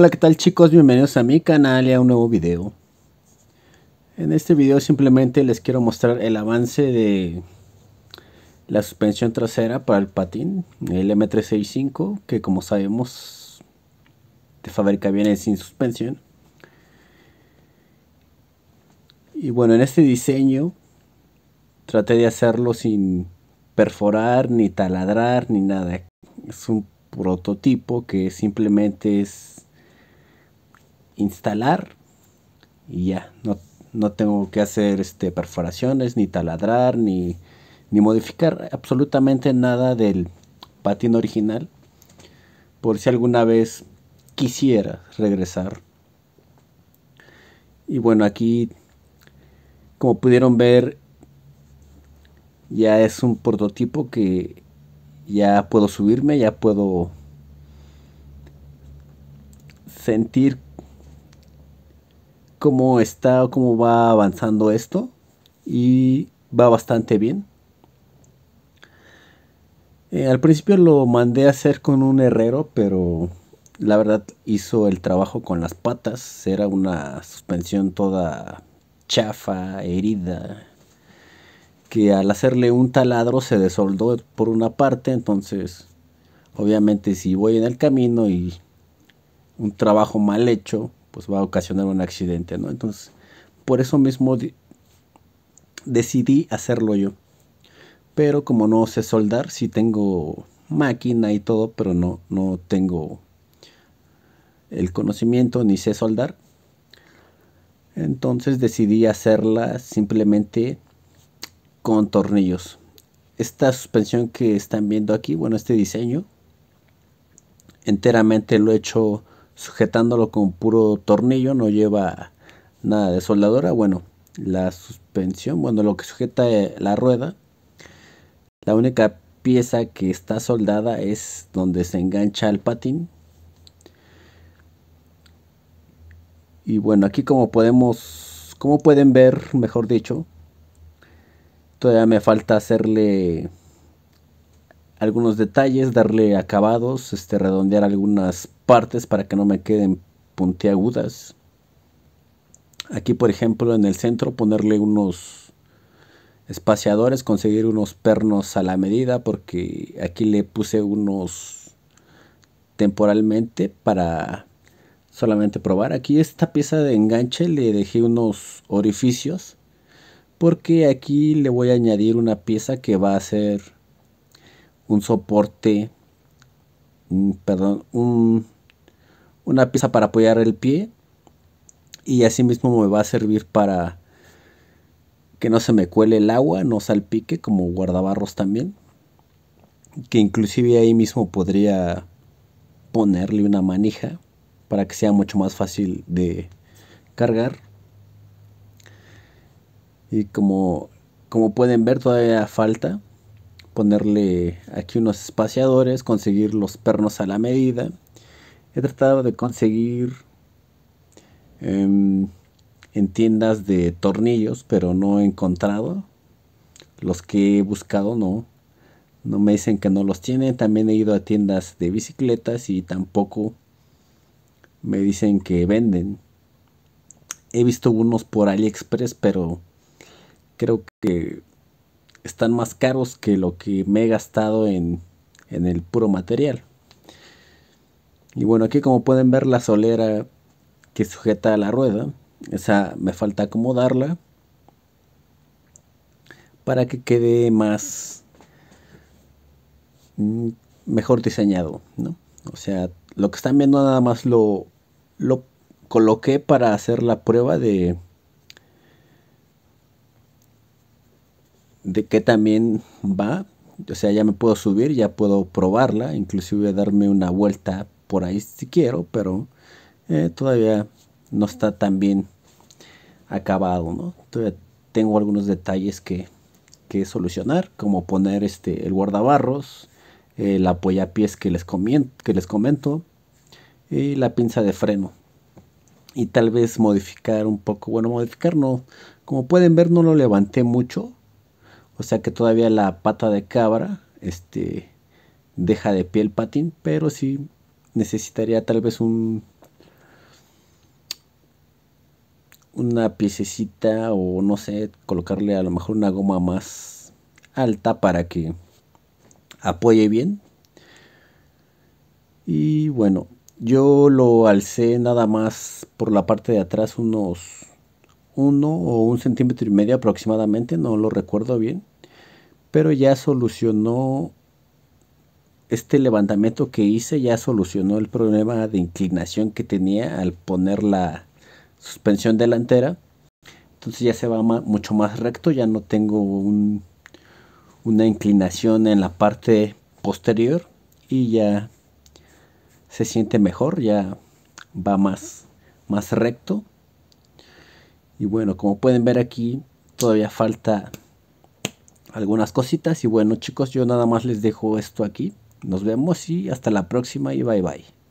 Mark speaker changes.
Speaker 1: Hola, ¿qué tal chicos? Bienvenidos a mi canal y a un nuevo video. En este video simplemente les quiero mostrar el avance de la suspensión trasera para el patín, el M365, que como sabemos de fábrica viene sin suspensión. Y bueno, en este diseño traté de hacerlo sin perforar, ni taladrar, ni nada. Es un prototipo que simplemente es instalar y ya, no, tengo que hacer este, perforaciones, ni taladrar, ni, ni modificar absolutamente nada del patín original por si alguna vez quisiera regresar. Y bueno, aquí, como pudieron ver, ya es un prototipo que ya puedo subirme, ya puedo sentir cómo está, cómo va avanzando esto. Y va bastante bien. Eh, al principio lo mandé a hacer con un herrero, pero la verdad hizo el trabajo con las patas. Era una suspensión toda chafa, herida, que al hacerle un taladro se desoldó por una parte, entonces obviamente si voy en el camino y un trabajo mal hecho, pues va a ocasionar un accidente, ¿no? Entonces, por eso mismo decidí hacerlo yo. Pero como no sé soldar, Si tengo máquina y todo, pero no, no tengo el conocimiento ni sé soldar. Entonces decidí hacerla simplemente con tornillos. Esta suspensión que están viendo aquí, bueno, este diseño, enteramente lo he hecho sujetándolo con puro tornillo, no lleva nada de soldadora. Bueno, la suspensión, bueno, lo que sujeta eh, la rueda, la única pieza que está soldada es donde se engancha el patín. Y bueno, aquí como podemos, como pueden ver, mejor dicho, todavía me falta hacerle algunos detalles, darle acabados, este, redondear algunas partes para que no me queden puntiagudas. Aquí, por ejemplo, en el centro ponerle unos espaciadores, conseguir unos pernos a la medida, porque aquí le puse unos temporalmente para solamente probar. Aquí esta pieza de enganche le dejé unos orificios, porque aquí le voy a añadir una pieza que va a ser un soporte, perdón, un, una pieza para apoyar el pie y así mismo me va a servir para que no se me cuele el agua, no salpique como guardabarros también, que inclusive ahí mismo podría ponerle una manija para que sea mucho más fácil de cargar. Y como, como pueden ver todavía falta, ponerle aquí unos espaciadores, conseguir los pernos a la medida. He tratado de conseguir em, en tiendas de tornillos, pero no he encontrado. Los que he buscado no, no me dicen que no los tienen. También he ido a tiendas de bicicletas y tampoco me dicen que venden. He visto unos por AliExpress, pero creo que están más caros que lo que me he gastado en, el puro material. Y bueno, aquí como pueden ver la solera que sujeta a la rueda, esa me falta acomodarla para que quede más mm, mejor diseñado, ¿no? O sea, lo que están viendo nada más lo, lo coloqué para hacer la prueba de de que también va, o sea, ya me puedo subir, ya puedo probarla, inclusive darme una vuelta por ahí si quiero, pero eh, todavía no está tan bien acabado, ¿no? Todavía tengo algunos detalles que, solucionar, como poner este el guardabarros, el eh, apoyapiés que les, que les comento y la pinza de freno. Y tal vez modificar un poco, bueno, modificar no, como pueden ver no lo levanté mucho, o sea que todavía la pata de cabra este, deja de pie el patín, pero sí necesitaría tal vez un una piececita o no sé, colocarle a lo mejor una goma más alta para que apoye bien. Y bueno, yo lo alcé nada más por la parte de atrás unos 1 o un centímetro y medio aproximadamente, no lo recuerdo bien pero ya solucionó este levantamiento que hice, ya solucionó el problema de inclinación que tenía al poner la suspensión delantera. Entonces ya se va mucho más recto, ya no tengo una inclinación en la parte posterior y ya se siente mejor, ya va más, más recto. Y bueno, como pueden ver aquí, todavía falta algunas cositas. Y bueno, chicos, yo nada más les dejo esto aquí. Nos vemos y hasta la próxima y bye bye.